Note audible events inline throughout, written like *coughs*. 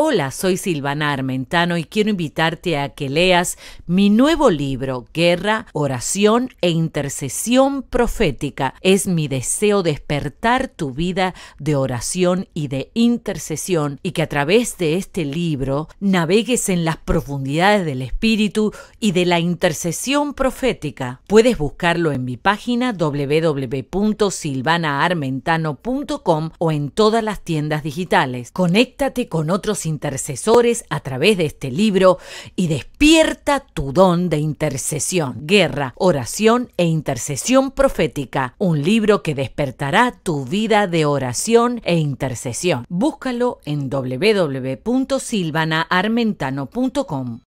Hola, soy Silvana Armentano y quiero invitarte a que leas mi nuevo libro, Guerra, Oración e Intercesión Profética. Es mi deseo despertar tu vida de oración y de intercesión y que a través de este libro navegues en las profundidades del Espíritu y de la intercesión profética. Puedes buscarlo en mi página www.silvanaarmentano.com o en todas las tiendas digitales. Conéctate con otros intercesores a través de este libro y despierta tu don de intercesión, guerra, oración e intercesión profética, un libro que despertará tu vida de oración e intercesión. Búscalo en www.silvanaarmentano.com.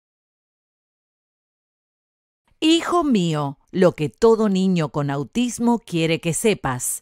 Hijo mío, lo que todo niño con autismo quiere que sepas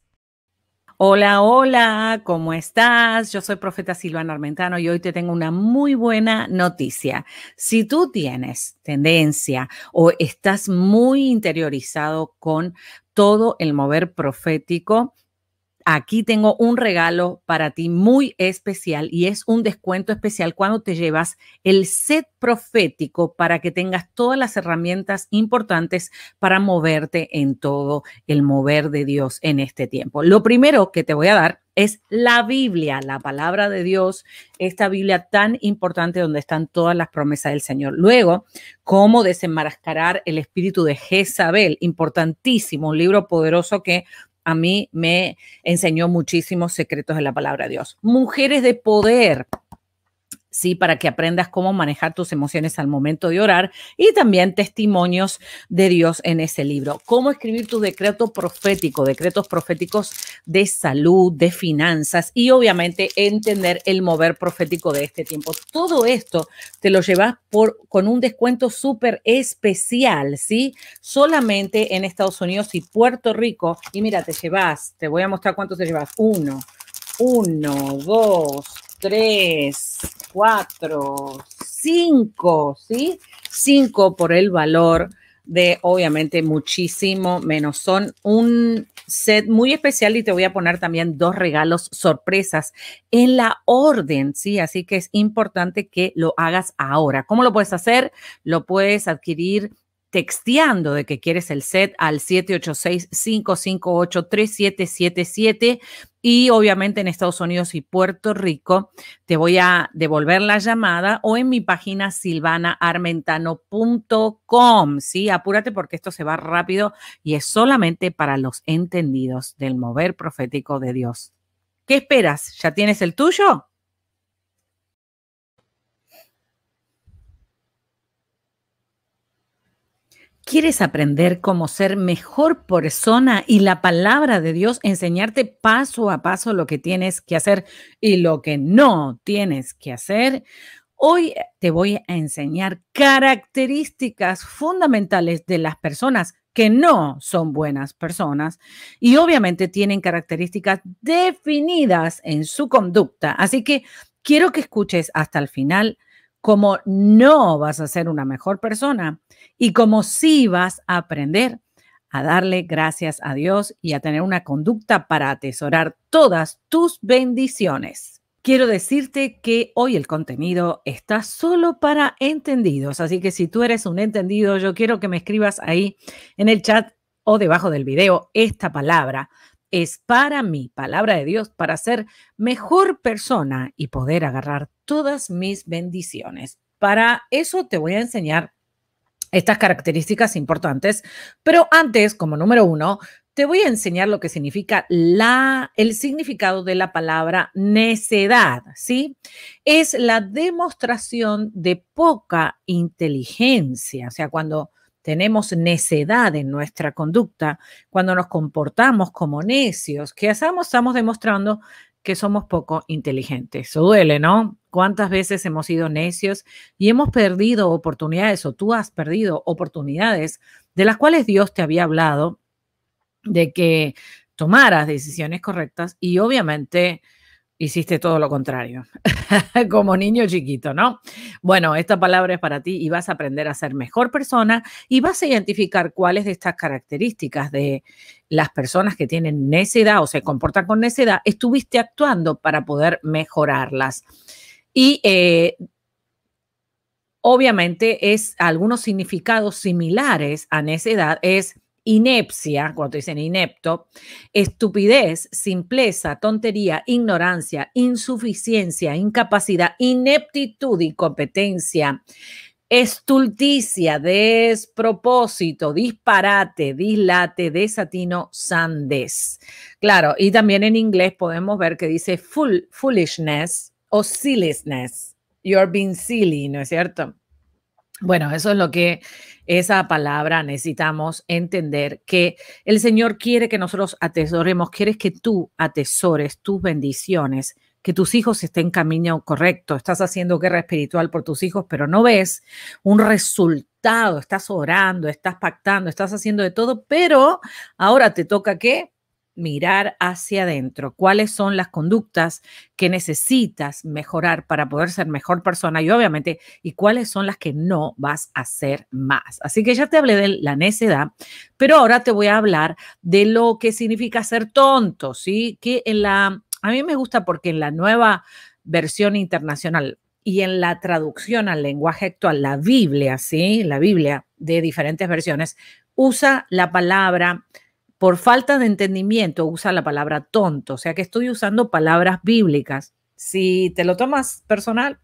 Hola, hola, ¿cómo estás? Yo soy profeta Silvana Armentano y hoy te tengo una muy buena noticia. Si tú tienes tendencia o estás muy interiorizado con todo el mover profético, aquí tengo un regalo para ti muy especial y es un descuento especial cuando te llevas el set profético para que tengas todas las herramientas importantes para moverte en todo el mover de Dios en este tiempo. Lo primero que te voy a dar es la Biblia, la palabra de Dios, esta Biblia tan importante donde están todas las promesas del Señor. Luego, cómo desenmascarar el espíritu de Jezabel, importantísimo, un libro poderoso que a mí me enseñó muchísimos secretos de la palabra de Dios. Mujeres de poder, Sí, para que aprendas cómo manejar tus emociones al momento de orar y también testimonios de Dios en ese libro. Cómo escribir tu decreto profético, decretos proféticos de salud, de finanzas y obviamente entender el mover profético de este tiempo. Todo esto te lo llevas por, con un descuento súper especial, ¿sí? Solamente en Estados Unidos y Puerto Rico. Y mira, te llevas, te voy a mostrar cuánto te llevas. Uno, uno, dos, tres, cuatro, cinco, ¿sí? Cinco por el valor de obviamente muchísimo menos. Son un set muy especial y te voy a poner también dos regalos sorpresas en la orden, ¿sí? Así que es importante que lo hagas ahora. ¿Cómo lo puedes hacer? Lo puedes adquirir texteando de que quieres el set al 786-558-3777 y obviamente en Estados Unidos y Puerto Rico. Te voy a devolver la llamada o en mi página silvanaarmentano.com. Sí, apúrate porque esto se va rápido y es solamente para los entendidos del mover profético de Dios. ¿Qué esperas? ¿Ya tienes el tuyo? ¿Quieres aprender cómo ser mejor persona y la palabra de Dios enseñarte paso a paso lo que tienes que hacer y lo que no tienes que hacer? Hoy te voy a enseñar características fundamentales de las personas que no son buenas personas y obviamente tienen características definidas en su conducta. Así que quiero que escuches hasta el final como no vas a ser una mejor persona y como sí vas a aprender a darle gracias a Dios y a tener una conducta para atesorar todas tus bendiciones. Quiero decirte que hoy el contenido está solo para entendidos, así que si tú eres un entendido, yo quiero que me escribas ahí en el chat o debajo del video esta palabra es para mí, palabra de Dios, para ser mejor persona y poder agarrar todas mis bendiciones. Para eso te voy a enseñar estas características importantes, pero antes, como número uno, te voy a enseñar lo que significa la, el significado de la palabra necedad, ¿sí? Es la demostración de poca inteligencia, o sea, cuando tenemos necedad en nuestra conducta, cuando nos comportamos como necios, que hacemos, estamos demostrando que somos poco inteligentes. Eso duele, ¿no? ¿Cuántas veces hemos sido necios y hemos perdido oportunidades o tú has perdido oportunidades de las cuales Dios te había hablado de que tomaras decisiones correctas y obviamente Hiciste todo lo contrario, *laughs* como niño chiquito, ¿no? Bueno, esta palabra es para ti y vas a aprender a ser mejor persona y vas a identificar cuáles de estas características de las personas que tienen necedad o se comportan con necedad estuviste actuando para poder mejorarlas. Y eh, obviamente es algunos significados similares a necedad, es inepsia, cuando dicen inepto, estupidez, simpleza, tontería, ignorancia, insuficiencia, incapacidad, ineptitud, incompetencia, estulticia, despropósito, disparate, dislate, desatino, sandez. Claro, y también en inglés podemos ver que dice full, foolishness o silliness. You're being silly, ¿no es cierto? Bueno, eso es lo que esa palabra necesitamos entender, que el Señor quiere que nosotros atesoremos, quiere que tú atesores tus bendiciones, que tus hijos estén en camino correcto, estás haciendo guerra espiritual por tus hijos, pero no ves un resultado, estás orando, estás pactando, estás haciendo de todo, pero ahora te toca qué? mirar hacia adentro, cuáles son las conductas que necesitas mejorar para poder ser mejor persona y obviamente, y cuáles son las que no vas a hacer más. Así que ya te hablé de la necedad, pero ahora te voy a hablar de lo que significa ser tonto, ¿sí? Que en la, a mí me gusta porque en la nueva versión internacional y en la traducción al lenguaje actual, la Biblia, ¿sí? La Biblia de diferentes versiones usa la palabra por falta de entendimiento usa la palabra tonto, o sea que estoy usando palabras bíblicas. Si te lo tomas personal,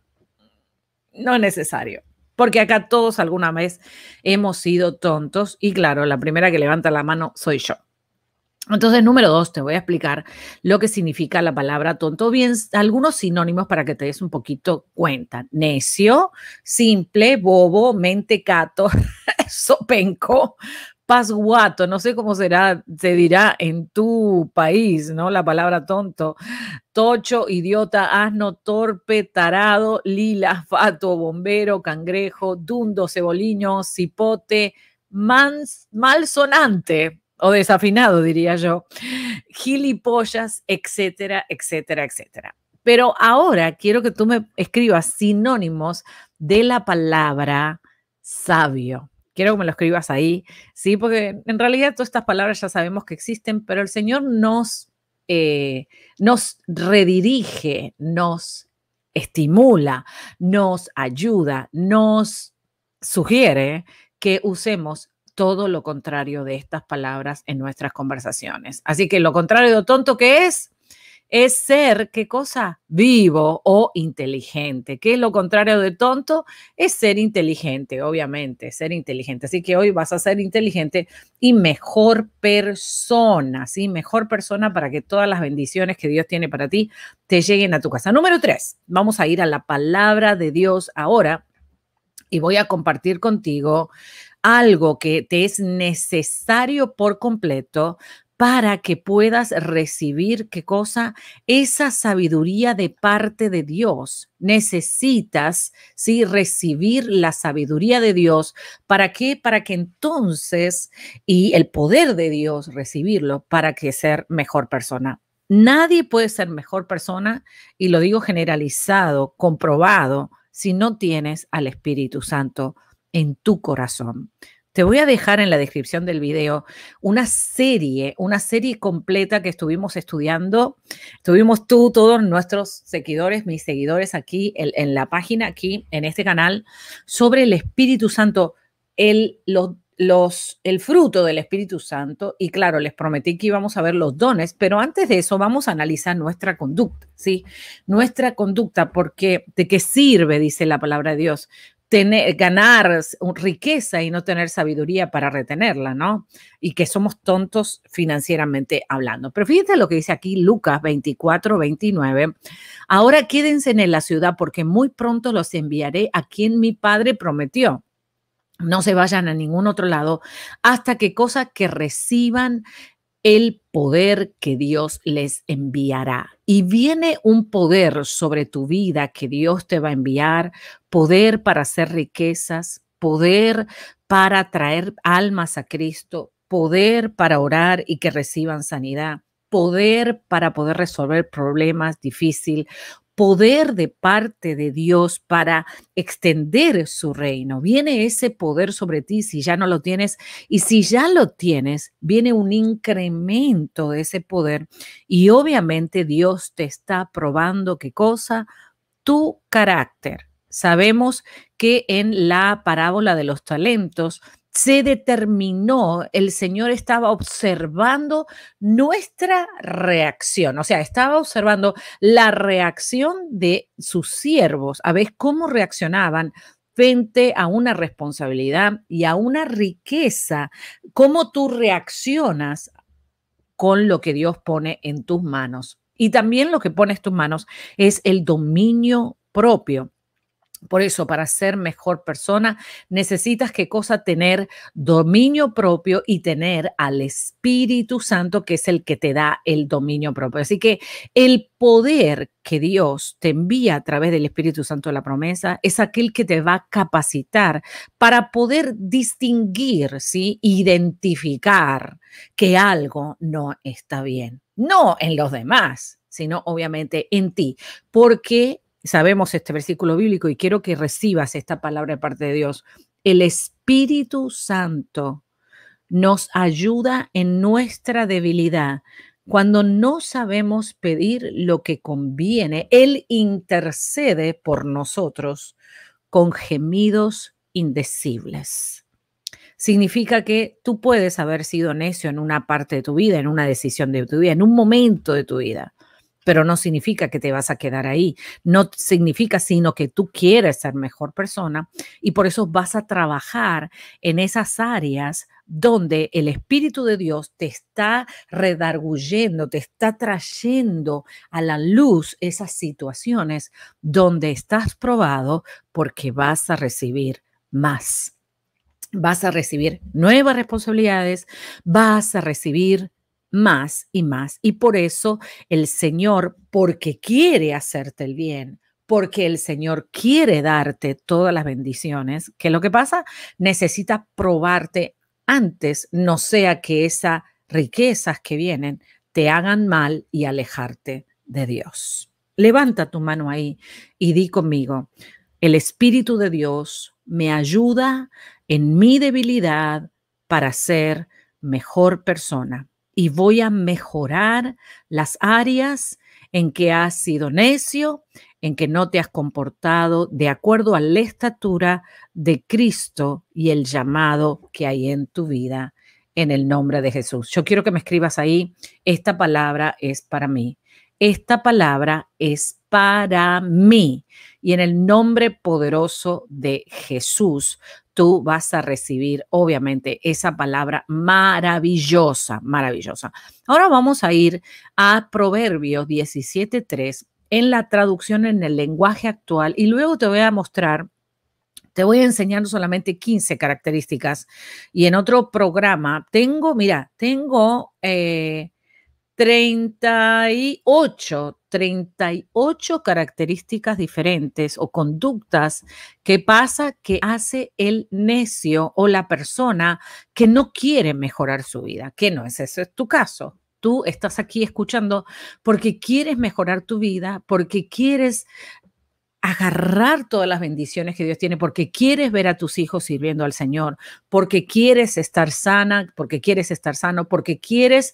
no es necesario, porque acá todos alguna vez hemos sido tontos y claro, la primera que levanta la mano soy yo. Entonces, número dos, te voy a explicar lo que significa la palabra tonto, bien algunos sinónimos para que te des un poquito cuenta. Necio, simple, bobo, mentecato, *laughs* sopenco, pasguato, no sé cómo será, se dirá en tu país, ¿no? La palabra tonto, tocho, idiota, asno, torpe, tarado, lila, *laughs* fato, bombero, cangrejo, dundo, ceboliño, cipote, malsonante o desafinado, diría yo, gilipollas, etcétera, etcétera, etcétera. Pero ahora quiero que tú me escribas sinónimos de la palabra sabio quiero que me lo escribas ahí, ¿sí? Porque en realidad todas estas palabras ya sabemos que existen, pero el Señor nos, eh, nos redirige, nos estimula, nos ayuda, nos sugiere que usemos todo lo contrario de estas palabras en nuestras conversaciones. Así que lo contrario de tonto que es, es ser, ¿qué cosa? Vivo o inteligente, que es lo contrario de tonto, es ser inteligente, obviamente, ser inteligente. Así que hoy vas a ser inteligente y mejor persona, ¿sí? Mejor persona para que todas las bendiciones que Dios tiene para ti te lleguen a tu casa. Número tres, vamos a ir a la palabra de Dios ahora y voy a compartir contigo algo que te es necesario por completo para que puedas recibir, ¿qué cosa? Esa sabiduría de parte de Dios. Necesitas, sí, recibir la sabiduría de Dios. ¿Para qué? Para que entonces, y el poder de Dios recibirlo, para que ser mejor persona. Nadie puede ser mejor persona, y lo digo generalizado, comprobado, si no tienes al Espíritu Santo en tu corazón. Te voy a dejar en la descripción del video una serie, una serie completa que estuvimos estudiando. Estuvimos tú, todos nuestros seguidores, mis seguidores aquí en, la página, aquí en este canal, sobre el Espíritu Santo, el, los el fruto del Espíritu Santo y claro, les prometí que íbamos a ver los dones, pero antes de eso vamos a analizar nuestra conducta, ¿sí? Nuestra conducta, porque ¿de qué sirve, dice la palabra de Dios, tener, ganar riqueza y no tener sabiduría para retenerla, ¿no? Y que somos tontos financieramente hablando. Pero fíjate lo que dice aquí Lucas 24, 29. Ahora quédense en la ciudad porque muy pronto los enviaré a quien mi padre prometió. No se vayan a ningún otro lado hasta que cosa que reciban el poder que Dios les enviará. Y viene un poder sobre tu vida que Dios te va a enviar poder para hacer riquezas, poder para traer almas a Cristo, poder para orar y que reciban sanidad, poder para poder resolver problemas difíciles, poder de parte de Dios para extender su reino. Viene ese poder sobre ti si ya no lo tienes y si ya lo tienes, viene un incremento de ese poder y obviamente Dios te está probando qué cosa, tu carácter. Sabemos que en la parábola de los talentos se determinó, el Señor estaba observando nuestra reacción, o sea, estaba observando la reacción de sus siervos, a ver cómo reaccionaban frente a una responsabilidad y a una riqueza, cómo tú reaccionas con lo que Dios pone en tus manos. Y también lo que pones tus manos es el dominio propio. Por eso, para ser mejor persona, necesitas qué cosa tener dominio propio y tener al Espíritu Santo, que es el que te da el dominio propio. Así que el poder que Dios te envía a través del Espíritu Santo de la promesa es aquel que te va a capacitar para poder distinguir, ¿sí? identificar que algo no está bien. No en los demás, sino obviamente en ti, porque sabemos este versículo bíblico y quiero que recibas esta palabra de parte de Dios. El Espíritu Santo nos ayuda en nuestra debilidad. Cuando no sabemos pedir lo que conviene, Él intercede por nosotros con gemidos indecibles. Significa que tú puedes haber sido necio en una parte de tu vida, en una decisión de tu vida, en un momento de tu vida, pero no significa que te vas a quedar ahí, no significa sino que tú quieres ser mejor persona y por eso vas a trabajar en esas áreas donde el Espíritu de Dios te está redarguyendo, te está trayendo a la luz esas situaciones donde estás probado porque vas a recibir más. Vas a recibir nuevas responsabilidades, vas a recibir más y más. Y por eso el Señor, porque quiere hacerte el bien, porque el Señor quiere darte todas las bendiciones, ¿qué es lo que pasa? Necesita probarte antes, no sea que esas riquezas que vienen te hagan mal y alejarte de Dios. Levanta tu mano ahí y di conmigo, el Espíritu de Dios me ayuda en mi debilidad para ser mejor persona y voy a mejorar las áreas en que has sido necio, en que no te has comportado de acuerdo a la estatura de Cristo y el llamado que hay en tu vida en el nombre de Jesús. Yo quiero que me escribas ahí, esta palabra es para mí. Esta palabra es para mí. Y en el nombre poderoso de Jesús, tú vas a recibir, obviamente, esa palabra maravillosa, maravillosa. Ahora vamos a ir a Proverbios 17.3 en la traducción en el lenguaje actual y luego te voy a mostrar te voy a enseñar solamente 15 características. Y en otro programa tengo, mira, tengo eh, 38, 38 características diferentes o conductas que pasa que hace el necio o la persona que no quiere mejorar su vida, que no es eso, es tu caso. Tú estás aquí escuchando porque quieres mejorar tu vida, porque quieres agarrar todas las bendiciones que Dios tiene porque quieres ver a tus hijos sirviendo al Señor, porque quieres estar sana, porque quieres estar sano, porque quieres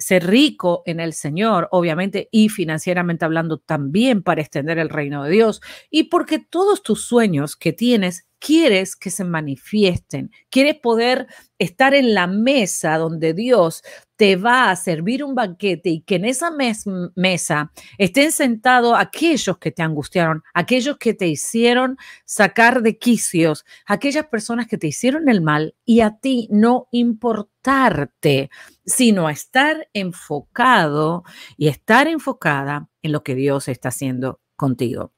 ser rico en el Señor, obviamente, y financieramente hablando también para extender el reino de Dios, y porque todos tus sueños que tienes quieres que se manifiesten. Quieres poder estar en la mesa donde Dios te va a servir un banquete y que en esa mesa estén sentados aquellos que te angustiaron, aquellos que te hicieron sacar de quicios, aquellas personas que te hicieron el mal y a ti no importarte, sino estar enfocado y estar enfocada en lo que Dios está haciendo contigo.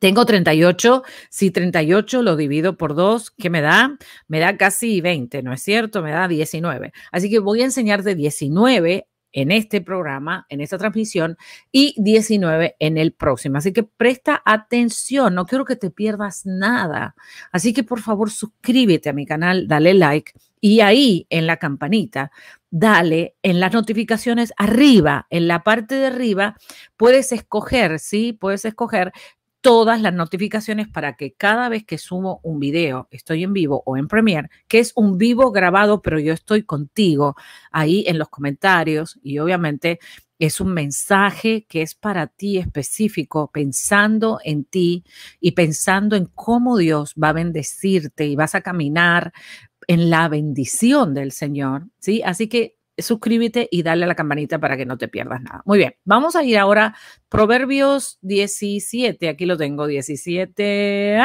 Tengo 38, si 38 lo divido por 2, ¿qué me da? Me da casi 20, ¿no es cierto? Me da 19. Así que voy a enseñarte 19 en este programa, en esta transmisión, y 19 en el próximo. Así que presta atención, no quiero que te pierdas nada. Así que por favor suscríbete a mi canal, dale like y ahí en la campanita, dale en las notificaciones arriba, en la parte de arriba, puedes escoger, ¿sí? Puedes escoger todas las notificaciones para que cada vez que sumo un video, estoy en vivo o en Premiere, que es un vivo grabado, pero yo estoy contigo ahí en los comentarios y obviamente es un mensaje que es para ti específico, pensando en ti y pensando en cómo Dios va a bendecirte y vas a caminar en la bendición del Señor, ¿sí? Así que suscríbete y dale a la campanita para que no te pierdas nada. Muy bien, vamos a ir ahora Proverbios 17, aquí lo tengo, 17,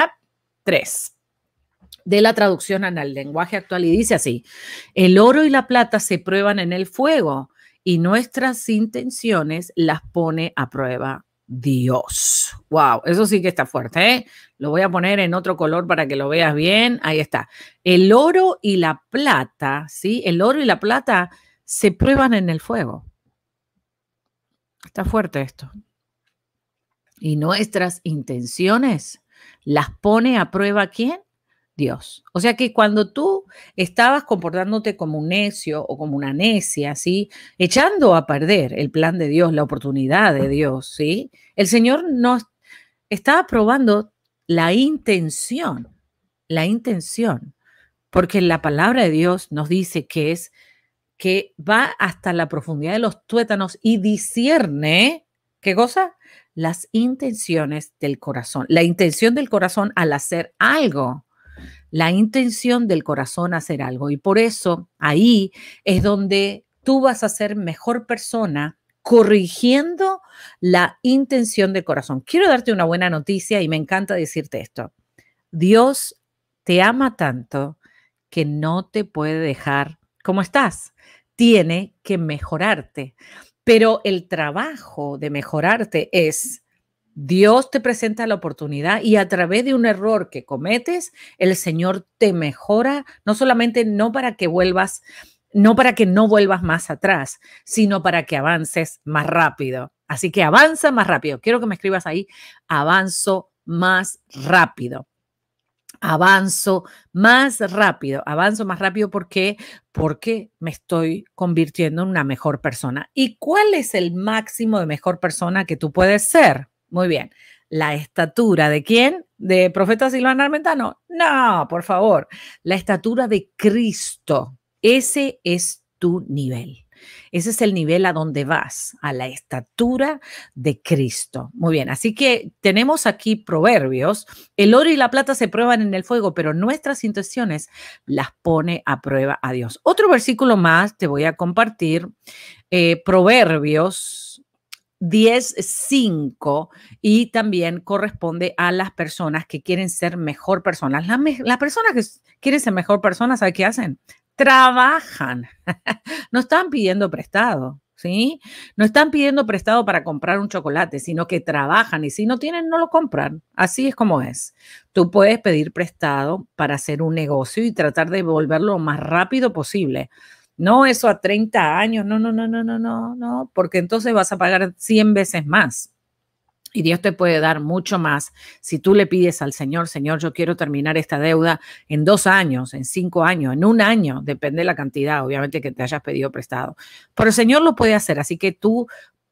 3 ah, de la traducción al lenguaje actual y dice así, el oro y la plata se prueban en el fuego y nuestras intenciones las pone a prueba Dios. Wow, eso sí que está fuerte. ¿eh? Lo voy a poner en otro color para que lo veas bien. Ahí está. El oro y la plata, ¿sí? El oro y la plata se prueban en el fuego. Está fuerte esto. Y nuestras intenciones las pone a prueba quién? Dios. O sea que cuando tú estabas comportándote como un necio o como una necia, ¿sí? Echando a perder el plan de Dios, la oportunidad de Dios, ¿sí? El Señor nos estaba probando la intención, la intención, porque la palabra de Dios nos dice que es que va hasta la profundidad de los tuétanos y discierne, ¿qué cosa? Las intenciones del corazón. La intención del corazón al hacer algo. La intención del corazón hacer algo. Y por eso ahí es donde tú vas a ser mejor persona corrigiendo la intención del corazón. Quiero darte una buena noticia y me encanta decirte esto. Dios te ama tanto que no te puede dejar cómo estás, tiene que mejorarte. Pero el trabajo de mejorarte es, Dios te presenta la oportunidad y a través de un error que cometes, el Señor te mejora, no solamente no para que vuelvas, no para que no vuelvas más atrás, sino para que avances más rápido. Así que avanza más rápido. Quiero que me escribas ahí, avanzo más rápido avanzo más rápido, avanzo más rápido porque porque me estoy convirtiendo en una mejor persona. ¿Y cuál es el máximo de mejor persona que tú puedes ser? Muy bien. La estatura de quién? ¿De profeta Silvana Armentano? No, por favor. La estatura de Cristo. Ese es tu nivel. Ese es el nivel a donde vas, a la estatura de Cristo. Muy bien, así que tenemos aquí proverbios. El oro y la plata se prueban en el fuego, pero nuestras intenciones las pone a prueba a Dios. Otro versículo más te voy a compartir. Eh, proverbios proverbios 10.5 y también corresponde a las personas que quieren ser mejor personas. Las, personas que quieren ser mejor personas, ¿sabe qué hacen? trabajan, *laughs* no están pidiendo prestado, ¿sí? No están pidiendo prestado para comprar un chocolate, sino que trabajan y si no tienen, no lo compran. Así es como es. Tú puedes pedir prestado para hacer un negocio y tratar de volverlo lo más rápido posible. No eso a 30 años, no, no, no, no, no, no, no, porque entonces vas a pagar 100 veces más. Y Dios te puede dar mucho más si tú le pides al Señor, Señor, yo quiero terminar esta deuda en dos años, en cinco años, en un año, depende de la cantidad, obviamente, que te hayas pedido prestado. Pero el Señor lo puede hacer, así que tú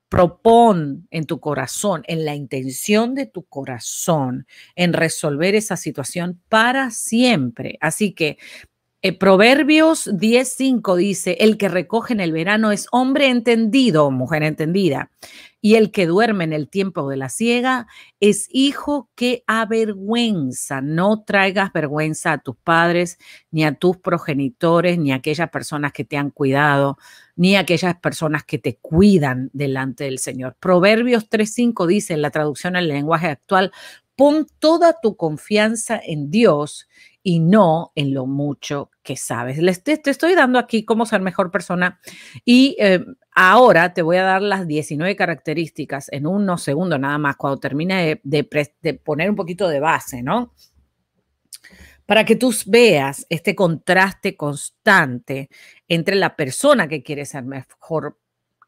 propon en tu corazón, en la intención de tu corazón, en resolver esa situación para siempre. Así que eh, Proverbios 10.5 dice, el que recoge en el verano es hombre entendido, mujer entendida, y el que duerme en el tiempo de la ciega es hijo que avergüenza. No traigas vergüenza a tus padres, ni a tus progenitores, ni a aquellas personas que te han cuidado, ni a aquellas personas que te cuidan delante del Señor. Proverbios 3.5 dice en la traducción al lenguaje actual, pon toda tu confianza en Dios y no en lo mucho que sabes. te, estoy dando aquí cómo ser mejor persona y eh, ahora te voy a dar las 19 características en unos segundos nada más cuando termine de, de poner un poquito de base, ¿no? para que tú veas este contraste constante entre la persona que quiere ser mejor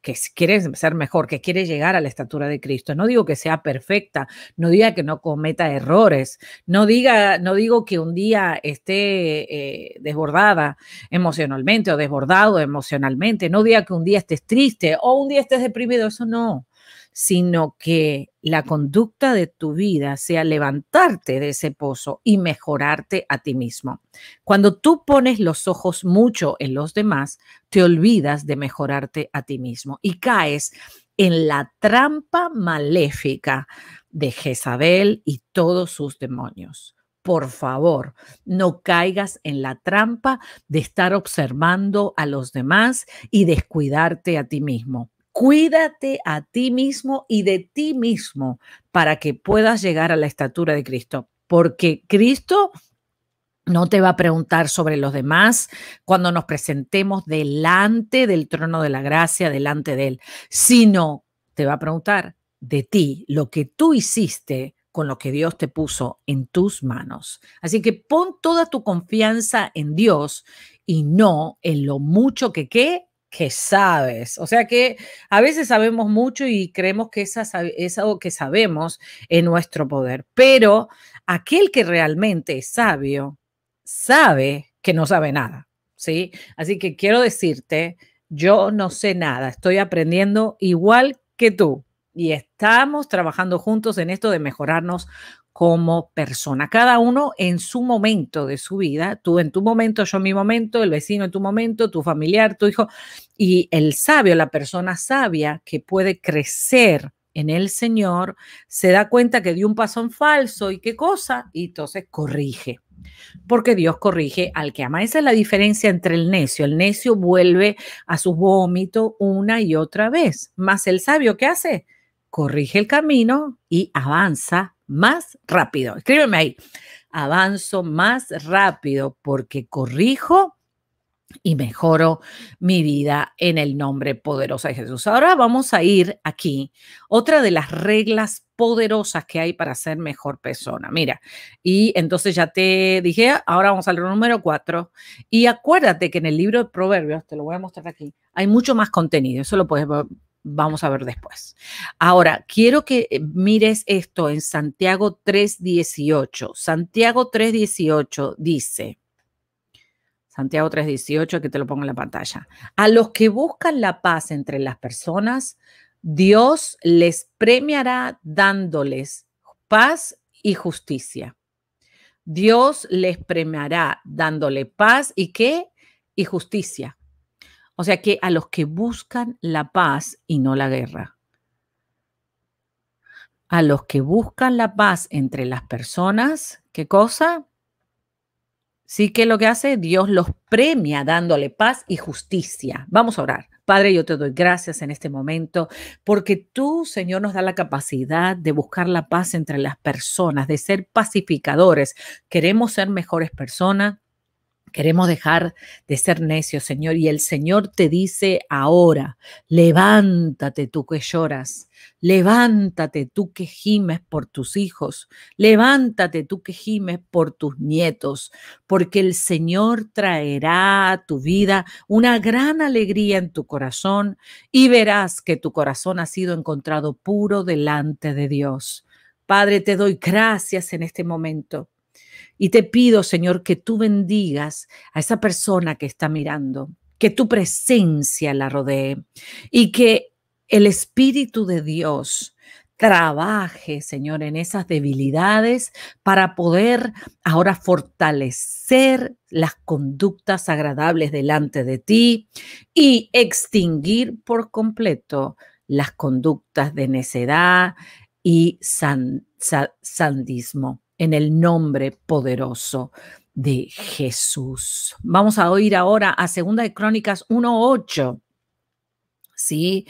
que quieres ser mejor, que quiere llegar a la estatura de Cristo. No digo que sea perfecta, no diga que no cometa errores, no, diga, no digo que un día esté eh, desbordada emocionalmente o desbordado emocionalmente, no diga que un día estés triste o un día estés deprimido, eso no sino que la conducta de tu vida sea levantarte de ese pozo y mejorarte a ti mismo. Cuando tú pones los ojos mucho en los demás, te olvidas de mejorarte a ti mismo y caes en la trampa maléfica de Jezabel y todos sus demonios. Por favor, no caigas en la trampa de estar observando a los demás y descuidarte a ti mismo. Cuídate a ti mismo y de ti mismo para que puedas llegar a la estatura de Cristo, porque Cristo no te va a preguntar sobre los demás cuando nos presentemos delante del trono de la gracia, delante de Él, sino te va a preguntar de ti, lo que tú hiciste con lo que Dios te puso en tus manos. Así que pon toda tu confianza en Dios y no en lo mucho que qué que sabes. O sea que a veces sabemos mucho y creemos que es algo que sabemos en nuestro poder, pero aquel que realmente es sabio sabe que no sabe nada, ¿sí? Así que quiero decirte, yo no sé nada, estoy aprendiendo igual que tú y estamos trabajando juntos en esto de mejorarnos como persona. Cada uno en su momento de su vida, tú en tu momento, yo en mi momento, el vecino en tu momento, tu familiar, tu hijo, y el sabio, la persona sabia que puede crecer en el Señor, se da cuenta que dio un paso en falso y qué cosa, y entonces corrige. Porque Dios corrige al que ama. Esa es la diferencia entre el necio. El necio vuelve a su vómito una y otra vez. Más el sabio, ¿qué hace? Corrige el camino y avanza más rápido. Escríbeme ahí. Avanzo más rápido porque corrijo y mejoro mi vida en el nombre poderoso de Jesús. Ahora vamos a ir aquí, otra de las reglas poderosas que hay para ser mejor persona. Mira, y entonces ya te dije, ahora vamos al número cuatro. Y acuérdate que en el libro de Proverbios, te lo voy a mostrar aquí, hay mucho más contenido. Eso lo puedes vamos a ver después. Ahora, quiero que eh, mires esto en Santiago 3.18. Santiago 3.18 dice, Santiago 3.18, que te lo pongo en la pantalla, a los que buscan la paz entre las personas, Dios les premiará dándoles paz y justicia. Dios les premiará dándole paz y qué? Y justicia. O sea que a los que buscan la paz y no la guerra. A los que buscan la paz entre las personas, ¿qué cosa? Sí que lo que hace Dios los premia dándole paz y justicia. Vamos a orar. Padre, yo te doy gracias en este momento porque tú, Señor, nos da la capacidad de buscar la paz entre las personas, de ser pacificadores. Queremos ser mejores personas Queremos dejar de ser necios, Señor, y el Señor te dice ahora, levántate tú que lloras, levántate tú que gimes por tus hijos, levántate tú que gimes por tus nietos, porque el Señor traerá a tu vida una gran alegría en tu corazón y verás que tu corazón ha sido encontrado puro delante de Dios. Padre, te doy gracias en este momento y te pido, Señor, que tú bendigas a esa persona que está mirando, que tu presencia la rodee y que el Espíritu de Dios trabaje, Señor, en esas debilidades para poder ahora fortalecer las conductas agradables delante de ti y extinguir por completo las conductas de necedad y sandismo en el nombre poderoso de Jesús. Vamos a oír ahora a Segunda de Crónicas 1.8. ¿Sí?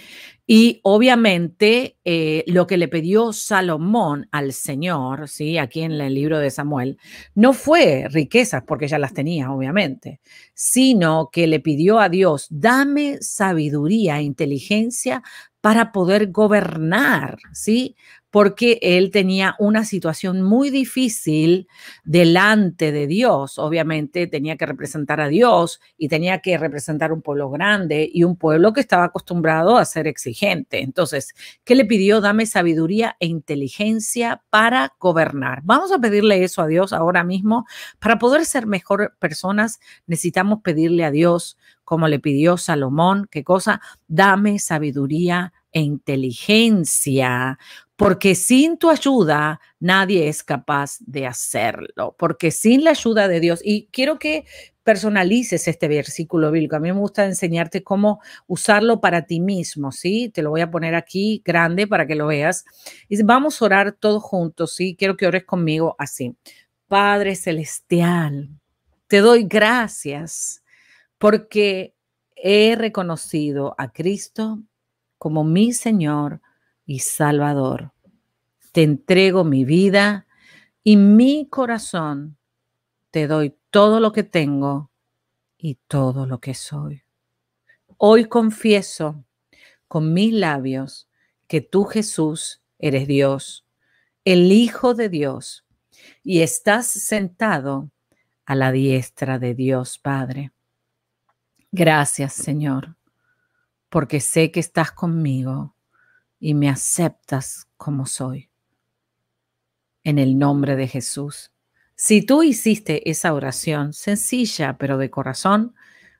Y obviamente eh, lo que le pidió Salomón al Señor, ¿sí? Aquí en el libro de Samuel, no fue riquezas, porque ya las tenía, obviamente, sino que le pidió a Dios, dame sabiduría e inteligencia para poder gobernar, ¿sí? porque él tenía una situación muy difícil delante de Dios. Obviamente tenía que representar a Dios y tenía que representar un pueblo grande y un pueblo que estaba acostumbrado a ser exigente. Entonces, ¿qué le pidió? Dame sabiduría e inteligencia para gobernar. Vamos a pedirle eso a Dios ahora mismo. Para poder ser mejor personas, necesitamos pedirle a Dios, como le pidió Salomón, ¿qué cosa? Dame sabiduría e inteligencia porque sin tu ayuda nadie es capaz de hacerlo, porque sin la ayuda de Dios, y quiero que personalices este versículo bíblico, a mí me gusta enseñarte cómo usarlo para ti mismo, ¿sí? Te lo voy a poner aquí grande para que lo veas. Y vamos a orar todos juntos, ¿sí? Quiero que ores conmigo así. Padre Celestial, te doy gracias porque he reconocido a Cristo como mi Señor y Salvador. Te entrego mi vida y mi corazón. Te doy todo lo que tengo y todo lo que soy. Hoy confieso con mis labios que tú, Jesús, eres Dios, el Hijo de Dios, y estás sentado a la diestra de Dios Padre. Gracias, Señor, porque sé que estás conmigo y me aceptas como soy. En el nombre de Jesús. Si tú hiciste esa oración sencilla pero de corazón,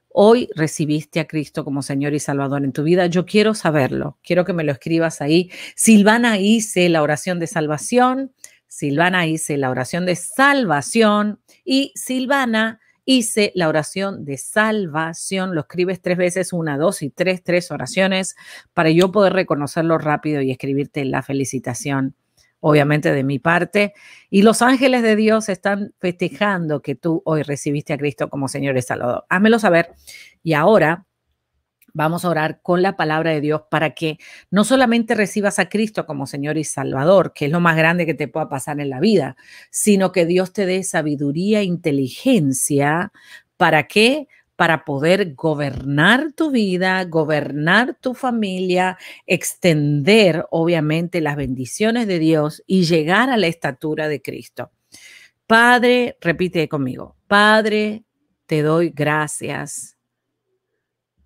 hoy recibiste a Cristo como Señor y Salvador en tu vida, yo quiero saberlo. Quiero que me lo escribas ahí. Silvana hice la oración de salvación. Silvana hice la oración de salvación y Silvana hice la oración de salvación. Lo escribes tres veces, una, dos y tres, tres oraciones para yo poder reconocerlo rápido y escribirte la felicitación, obviamente de mi parte. Y los ángeles de Dios están festejando que tú hoy recibiste a Cristo como Señor y Salvador. Házmelo saber. Y ahora Vamos a orar con la palabra de Dios para que no solamente recibas a Cristo como Señor y Salvador, que es lo más grande que te pueda pasar en la vida, sino que Dios te dé sabiduría, e inteligencia, ¿para qué? Para poder gobernar tu vida, gobernar tu familia, extender obviamente las bendiciones de Dios y llegar a la estatura de Cristo. Padre, repite conmigo, Padre, te doy gracias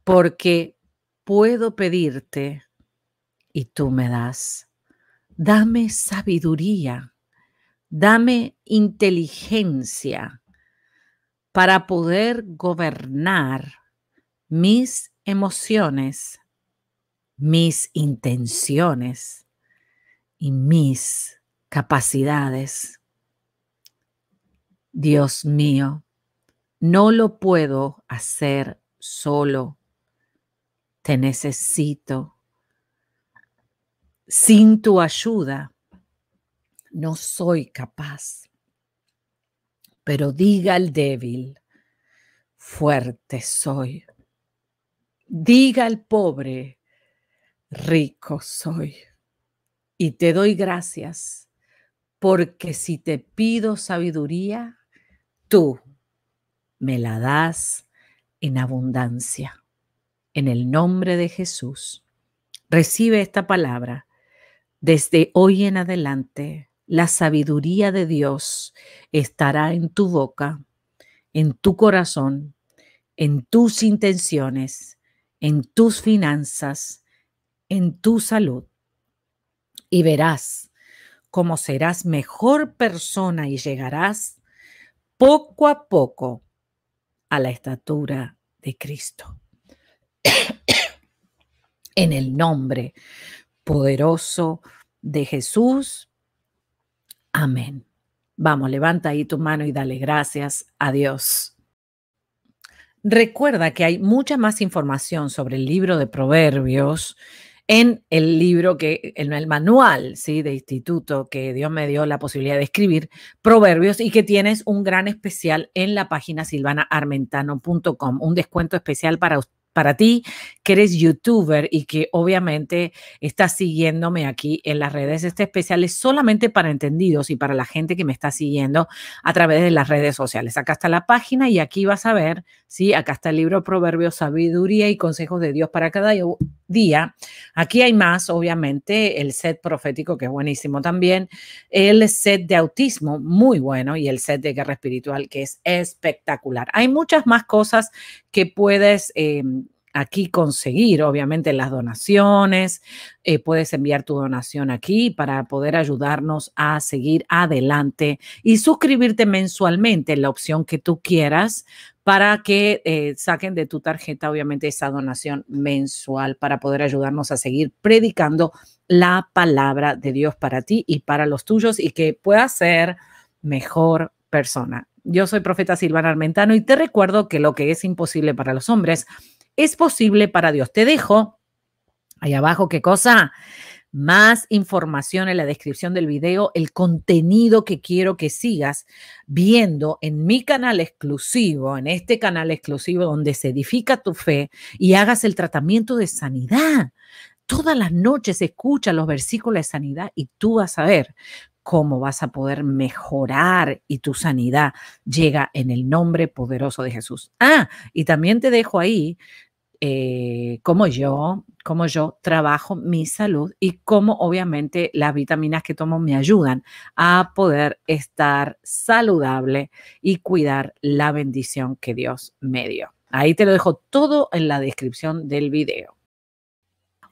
porque puedo pedirte y tú me das. Dame sabiduría, dame inteligencia para poder gobernar mis emociones, mis intenciones y mis capacidades. Dios mío, no lo puedo hacer solo. Te necesito. Sin tu ayuda, no soy capaz. Pero diga al débil, fuerte soy. Diga al pobre, rico soy. Y te doy gracias, porque si te pido sabiduría, tú me la das en abundancia en el nombre de Jesús. Recibe esta palabra. Desde hoy en adelante, la sabiduría de Dios estará en tu boca, en tu corazón, en tus intenciones, en tus finanzas, en tu salud. Y verás cómo serás mejor persona y llegarás poco a poco a la estatura de Cristo. *coughs* en el nombre poderoso de Jesús. Amén. Vamos, levanta ahí tu mano y dale gracias a Dios. Recuerda que hay mucha más información sobre el libro de Proverbios en el libro que, en el manual, ¿sí? De instituto que Dios me dio la posibilidad de escribir, Proverbios, y que tienes un gran especial en la página silvanaarmentano.com, un descuento especial para para ti que eres youtuber y que obviamente estás siguiéndome aquí en las redes. Este especial solamente para entendidos y para la gente que me está siguiendo a través de las redes sociales. Acá está la página y aquí vas a ver, ¿sí? Acá está el libro Proverbios, Sabiduría y Consejos de Dios para cada día. Aquí hay más, obviamente, el set profético, que es buenísimo también, el set de autismo, muy bueno, y el set de guerra espiritual, que es espectacular. Hay muchas más cosas que puedes... Em, aquí conseguir, obviamente, las donaciones. Eh, puedes enviar tu donación aquí para poder ayudarnos a seguir adelante y suscribirte mensualmente en la opción que tú quieras para que eh, saquen de tu tarjeta, obviamente, esa donación mensual para poder ayudarnos a seguir predicando la palabra de Dios para ti y para los tuyos y que puedas ser mejor persona. Yo soy profeta Silvana Armentano y te recuerdo que lo que es imposible para los hombres es posible para Dios. Te dejo ahí abajo, ¿qué cosa? más información en la descripción del video, el contenido que quiero que sigas viendo en mi canal exclusivo, en este canal exclusivo donde se edifica tu fe y hagas el tratamiento de sanidad. Todas las noches escucha los versículos de sanidad y tú vas a ver cómo vas a poder mejorar y tu sanidad llega en el nombre poderoso de Jesús. Ah, y también te dejo ahí eh, como yo, como yo trabajo mi salud y cómo obviamente las vitaminas que tomo me ayudan a poder estar saludable y cuidar la bendición que Dios me dio. Ahí te lo dejo todo en la descripción del video.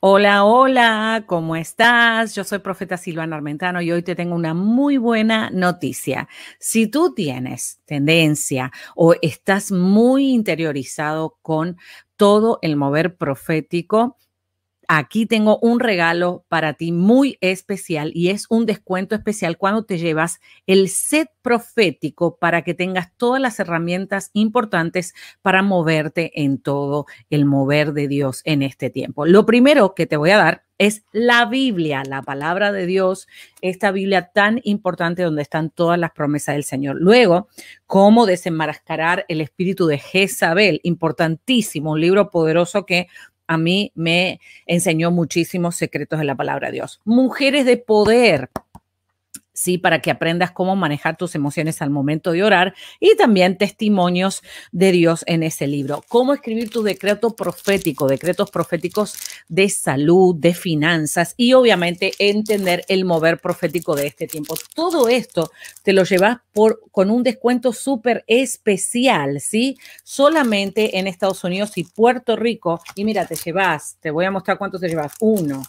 Hola, hola, ¿cómo estás? Yo soy profeta Silvana Armentano y hoy te tengo una muy buena noticia. Si tú tienes tendencia o estás muy interiorizado con todo el mover profético. Aquí tengo un regalo para ti muy especial y es un descuento especial cuando te llevas el set profético para que tengas todas las herramientas importantes para moverte en todo el mover de Dios en este tiempo. Lo primero que te voy a dar es la Biblia, la palabra de Dios, esta Biblia tan importante donde están todas las promesas del Señor. Luego, cómo desenmascarar el espíritu de Jezabel, importantísimo, un libro poderoso que a mí me enseñó muchísimos secretos de la palabra de Dios. Mujeres de poder, ¿sí? Para que aprendas cómo manejar tus emociones al momento de orar y también testimonios de Dios en ese libro. Cómo escribir tu decreto profético, decretos proféticos de salud, de finanzas y obviamente entender el mover profético de este tiempo. Todo esto te lo llevas por, con un descuento súper especial, ¿sí? Solamente en Estados Unidos y Puerto Rico. Y mira, te llevas, te voy a mostrar cuánto te llevas. Uno,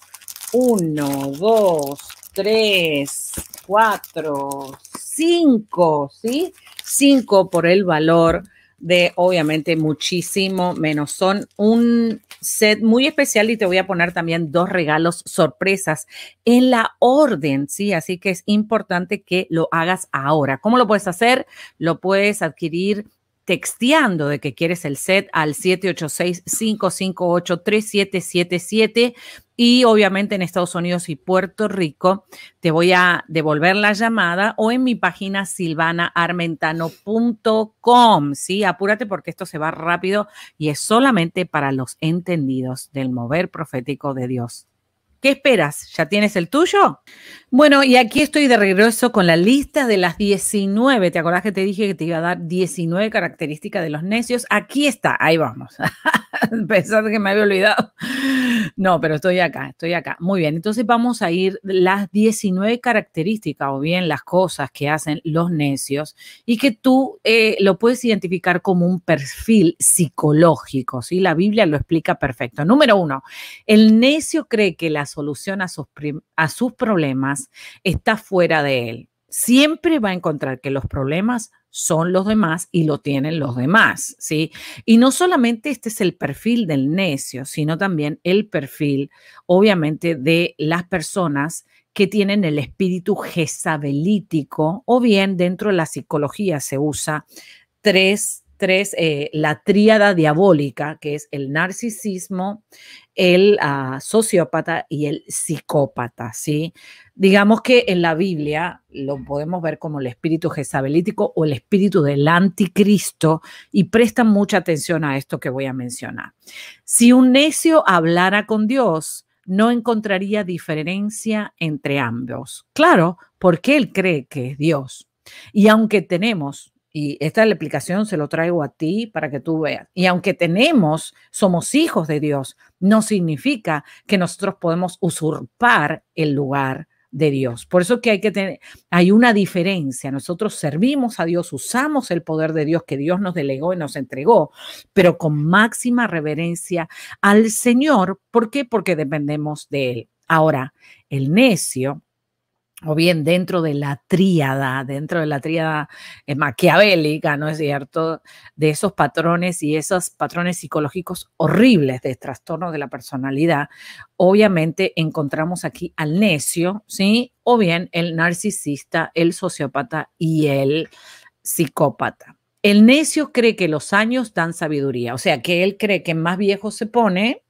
uno, dos, tres, cuatro, cinco, ¿sí? Cinco por el valor de obviamente muchísimo menos. Son un set muy especial y te voy a poner también dos regalos sorpresas en la orden, ¿sí? Así que es importante que lo hagas ahora. ¿Cómo lo puedes hacer? Lo puedes adquirir texteando de que quieres el set al 786-558-3777 y obviamente en Estados Unidos y Puerto Rico te voy a devolver la llamada o en mi página silvanaarmentano.com. Sí, apúrate porque esto se va rápido y es solamente para los entendidos del mover profético de Dios. ¿Qué esperas? ¿Ya tienes el tuyo? Bueno, y aquí estoy de regreso con la lista de las 19. ¿Te acordás que te dije que te iba a dar 19 características de los necios? Aquí está, ahí vamos. *laughs* Pensad que me había olvidado. No, pero estoy acá, estoy acá. Muy bien, entonces vamos a ir las 19 características o bien las cosas que hacen los necios y que tú eh, lo puedes identificar como un perfil psicológico, ¿sí? La Biblia lo explica perfecto. Número uno, el necio cree que las solución a sus, a sus problemas está fuera de él. Siempre va a encontrar que los problemas son los demás y lo tienen los demás, ¿sí? Y no solamente este es el perfil del necio, sino también el perfil, obviamente, de las personas que tienen el espíritu jezabelítico, o bien dentro de la psicología se usa tres, tres eh, la tríada diabólica, que es el narcisismo, el ah, sociópata y el psicópata, ¿sí? Digamos que en la Biblia lo podemos ver como el espíritu jezabelítico o el espíritu del anticristo y prestan mucha atención a esto que voy a mencionar. Si un necio hablara con Dios, no encontraría diferencia entre ambos. Claro, porque él cree que es Dios. Y aunque tenemos y esta es la explicación, se lo traigo a ti para que tú veas. Y aunque tenemos, somos hijos de Dios, no significa que nosotros podemos usurpar el lugar de Dios. Por eso que hay que tener, hay una diferencia. Nosotros servimos a Dios, usamos el poder de Dios que Dios nos delegó y nos entregó, pero con máxima reverencia al Señor. ¿Por qué? Porque dependemos de Él. Ahora, el necio o bien dentro de la tríada, dentro de la tríada eh, maquiavélica, ¿no es cierto?, de esos patrones y esos patrones psicológicos horribles de trastorno de la personalidad, obviamente encontramos aquí al necio, ¿sí? O bien el narcisista, el sociópata y el psicópata. El necio cree que los años dan sabiduría, o sea, que él cree que más viejo se pone,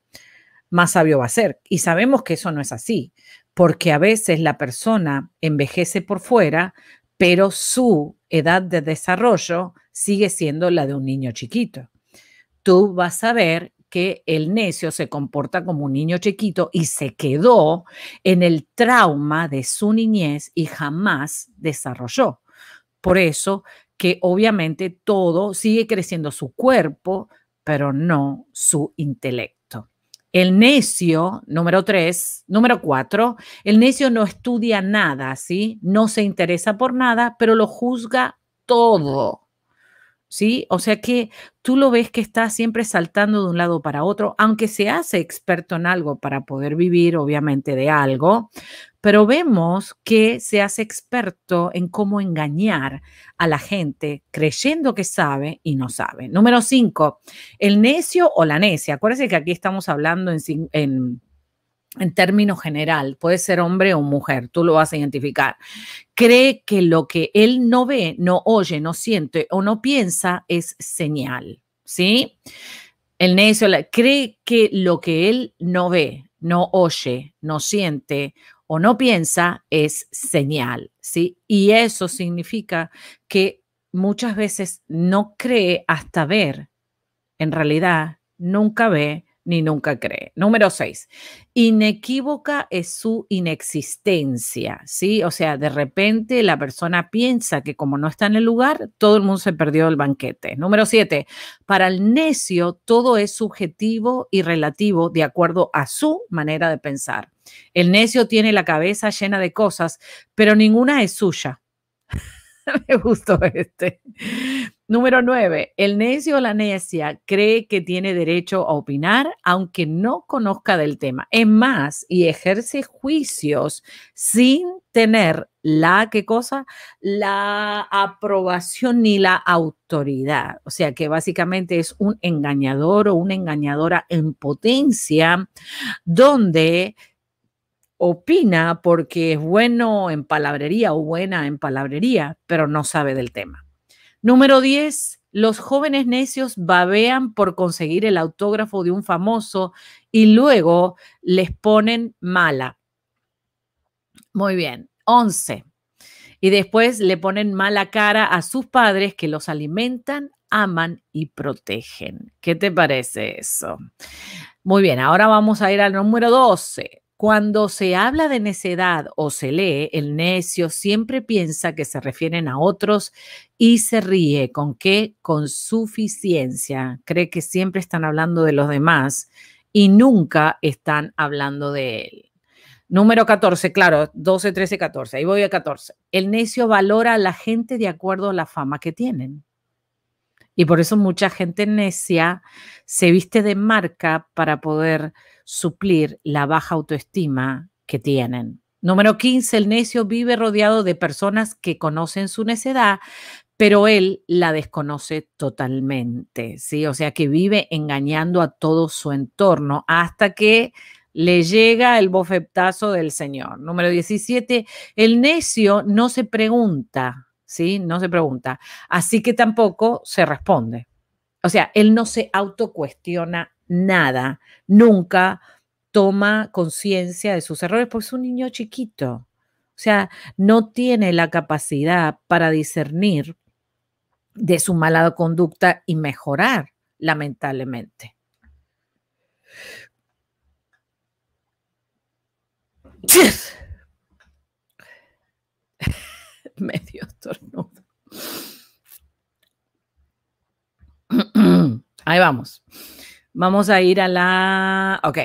más sabio va a ser. Y sabemos que eso no es así, porque a veces la persona envejece por fuera, pero su edad de desarrollo sigue siendo la de un niño chiquito. Tú vas a ver que el necio se comporta como un niño chiquito y se quedó en el trauma de su niñez y jamás desarrolló. Por eso que obviamente todo sigue creciendo su cuerpo, pero no su intelecto. El necio, número tres, número cuatro, el necio no estudia nada, ¿sí? No se interesa por nada, pero lo juzga todo. ¿sí? O sea que tú lo ves que está siempre saltando de un lado para otro, aunque se hace experto en algo para poder vivir, obviamente, de algo, pero vemos que se hace experto en cómo engañar a la gente creyendo que sabe y no sabe. Número cinco, el necio o la necia. Acuérdense que aquí estamos hablando en, en en términos general, puede ser hombre o mujer, tú lo vas a identificar, cree que lo que él no ve, no oye, no siente o no piensa es señal, ¿sí? El necio cree que lo que él no ve, no oye, no siente o no piensa es señal, ¿sí? Y eso significa que muchas veces no cree hasta ver, en realidad nunca ve ni nunca cree. Número seis, inequívoca es su inexistencia, ¿sí? O sea, de repente la persona piensa que como no está en el lugar, todo el mundo se perdió el banquete. Número siete, para el necio todo es subjetivo y relativo de acuerdo a su manera de pensar. El necio tiene la cabeza llena de cosas, pero ninguna es suya. *laughs* Me gustó este. Número 9. El necio o la necia cree que tiene derecho a opinar aunque no conozca del tema. Es más, y ejerce juicios sin tener la, ¿qué cosa? La aprobación ni la autoridad. O sea que básicamente es un engañador o una engañadora en potencia donde opina porque es bueno en palabrería o buena en palabrería, pero no sabe del tema. Número 10. Los jóvenes necios babean por conseguir el autógrafo de un famoso y luego les ponen mala. Muy bien. 11. Y después le ponen mala cara a sus padres que los alimentan, aman y protegen. ¿Qué te parece eso? Muy bien, ahora vamos a ir al número 12. Cuando se habla de necedad o se lee, el necio siempre piensa que se refieren a otros y se ríe. ¿Con qué? Con suficiencia. Cree que siempre están hablando de los demás y nunca están hablando de él. Número 14, claro, 12, 13, 14. Ahí voy a 14. El necio valora a la gente de acuerdo a la fama que tienen. Y por eso mucha gente necia se viste de marca para poder suplir la baja autoestima que tienen. Número 15, el necio vive rodeado de personas que conocen su necedad, pero él la desconoce totalmente, ¿sí? O sea que vive engañando a todo su entorno hasta que le llega el bofetazo del Señor. Número 17, el necio no se pregunta, ¿sí? No se pregunta, así que tampoco se responde. O sea, él no se autocuestiona nada, nunca toma conciencia de sus errores, porque es un niño chiquito. O sea, no tiene la capacidad para discernir de su mala conducta y mejorar, lamentablemente. *laughs* Medio estornudo. *clears throat* Ahí vamos. Vamos a ir a la... Ok.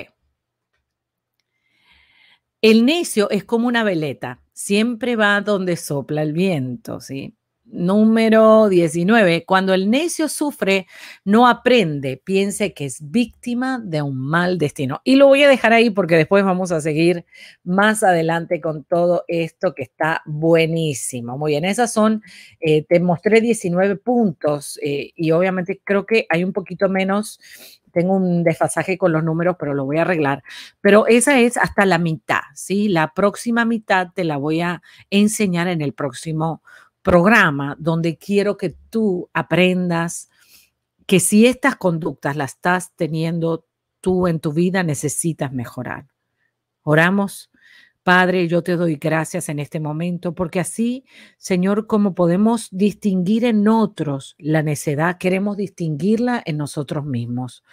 El necio es como una veleta, siempre va donde sopla el viento, ¿sí? Número 19. Cuando el necio sufre, no aprende, piense que es víctima de un mal destino. Y lo voy a dejar ahí porque después vamos a seguir más adelante con todo esto que está buenísimo. Muy bien, esas son, eh, te mostré 19 puntos eh, y obviamente creo que hay un poquito menos tengo un desfasaje con los números, pero lo voy a arreglar. Pero esa es hasta la mitad, ¿sí? La próxima mitad te la voy a enseñar en el próximo programa, donde quiero que tú aprendas que si estas conductas las estás teniendo tú en tu vida, necesitas mejorar. Oramos. Padre, yo te doy gracias en este momento, porque así, Señor, como podemos distinguir en otros la necedad, queremos distinguirla en nosotros mismos.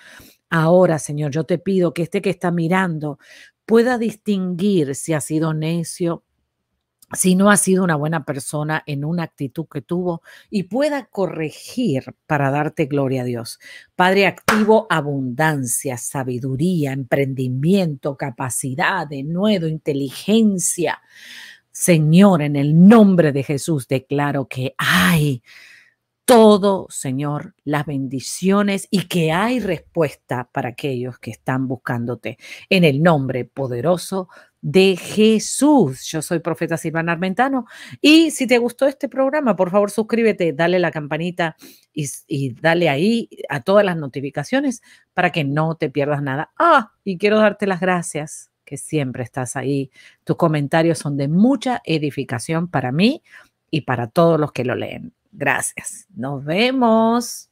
Ahora, Señor, yo te pido que este que está mirando pueda distinguir si ha sido necio, si no ha sido una buena persona en una actitud que tuvo y pueda corregir para darte gloria a Dios. Padre activo, abundancia, sabiduría, emprendimiento, capacidad, de nuevo, inteligencia. Señor, en el nombre de Jesús declaro que hay todo, Señor, las bendiciones y que hay respuesta para aquellos que están buscándote. En el nombre poderoso de Jesús. Yo soy profeta Silvana Armentano y si te gustó este programa, por favor suscríbete, dale la campanita y, y, dale ahí a todas las notificaciones para que no te pierdas nada. Ah, y quiero darte las gracias que siempre estás ahí. Tus comentarios son de mucha edificación para mí y para todos los que lo leen. Gracias. Nos vemos.